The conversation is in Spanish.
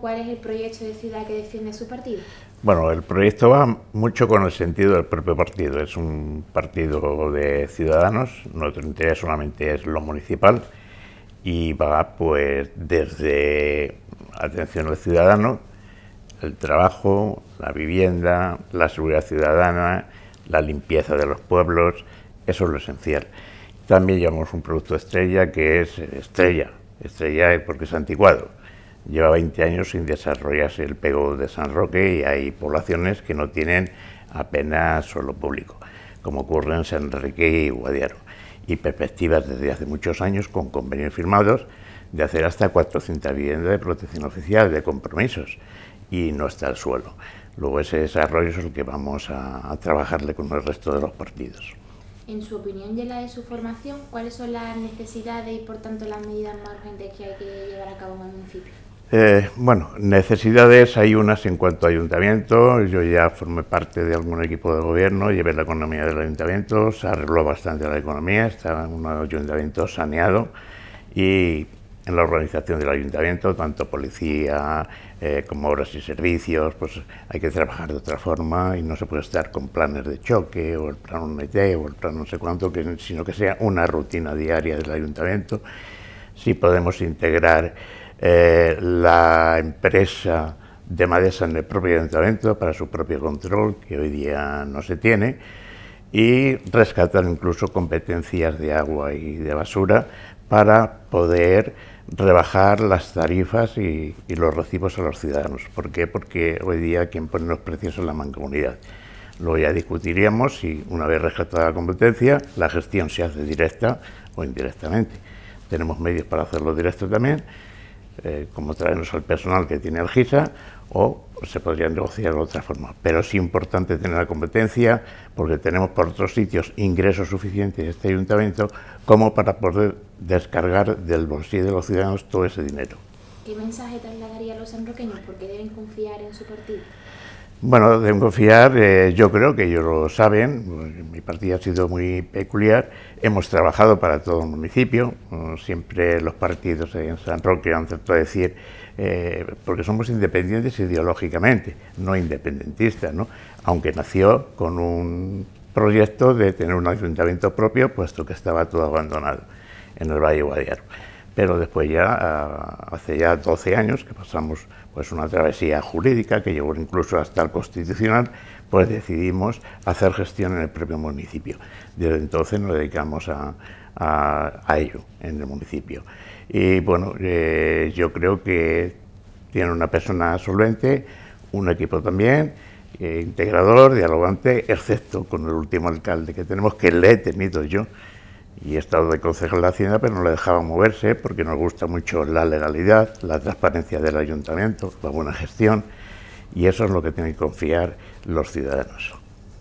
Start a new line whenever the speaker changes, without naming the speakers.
¿Cuál es el proyecto de ciudad que defiende su partido? Bueno, el proyecto va mucho con el sentido del propio partido. Es un partido de ciudadanos, nuestro interés solamente es lo municipal y va pues desde atención al ciudadano, el trabajo, la vivienda, la seguridad ciudadana, la limpieza de los pueblos, eso es lo esencial. También llevamos un producto estrella que es estrella, estrella porque es anticuado lleva 20 años sin desarrollarse el pego de San Roque y hay poblaciones que no tienen apenas suelo público, como ocurre en San Enrique y Guadiaro, y perspectivas desde hace muchos años con convenios firmados de hacer hasta 400 viviendas de protección oficial, de compromisos, y no está el suelo. Luego ese desarrollo es el que vamos a, trabajarle con el resto de los partidos. En su opinión y en la de su formación, ¿cuáles son las necesidades y por tanto las medidas más urgentes que hay que llevar a cabo en el municipio? Eh, bueno, necesidades hay unas en cuanto a ayuntamiento. Yo ya formé parte de algún equipo de gobierno, llevé la economía del ayuntamiento, se arregló bastante la economía, está un ayuntamiento saneado y en la organización del ayuntamiento, tanto policía eh, como obras y servicios, pues hay que trabajar de otra forma y no se puede estar con planes de choque o el plan 1T e o el plan no sé cuánto, sino que sea una rutina diaria del ayuntamiento. Si podemos integrar eh, la empresa de Madesa en el propio ayuntamiento para su propio control, que hoy día no se tiene, y rescatar incluso competencias de agua y de basura para poder rebajar las tarifas y, y, los recibos a los ciudadanos. ¿Por qué? Porque hoy día quien pone los precios es la mancomunidad. Luego ya discutiríamos si una vez rescatada la competencia, la gestión se hace directa o indirectamente. Tenemos medios para hacerlo directo también eh, como traernos al personal que tiene el GISA, o se podrían negociar de otra forma. Pero es importante tener la competencia porque tenemos por otros sitios ingresos suficientes este ayuntamiento como para poder descargar del bolsillo de los ciudadanos todo ese dinero. ¿Qué mensaje trasladaría a los ¿Por porque deben confiar en su partido? Bueno, tengo confiar, eh, yo creo que ellos lo saben, mi partido ha sido muy peculiar, hemos trabajado para todo el municipio, mm, siempre los partidos en San Roque han tratado de decir, eh, porque somos independientes ideológicamente, no independentistas, ¿no? aunque nació con un proyecto de tener un ayuntamiento propio, puesto que estaba todo abandonado en el Valle Guadiar pero después ya, ah, hace ya 12 años que pasamos pues una travesía jurídica que llegó incluso hasta el Constitucional, pues decidimos hacer gestión en el propio municipio. Desde entonces nos dedicamos a, ello en el municipio. Y bueno, eh, yo creo que tiene una persona solvente, un equipo también, eh, integrador, dialogante, excepto con el último alcalde que tenemos, que le he tenido yo y he estado de concejal de Hacienda, pero no le dejaba moverse porque nos gusta mucho la legalidad, la transparencia del ayuntamiento, la buena gestión, y eso es lo que tienen que confiar los ciudadanos.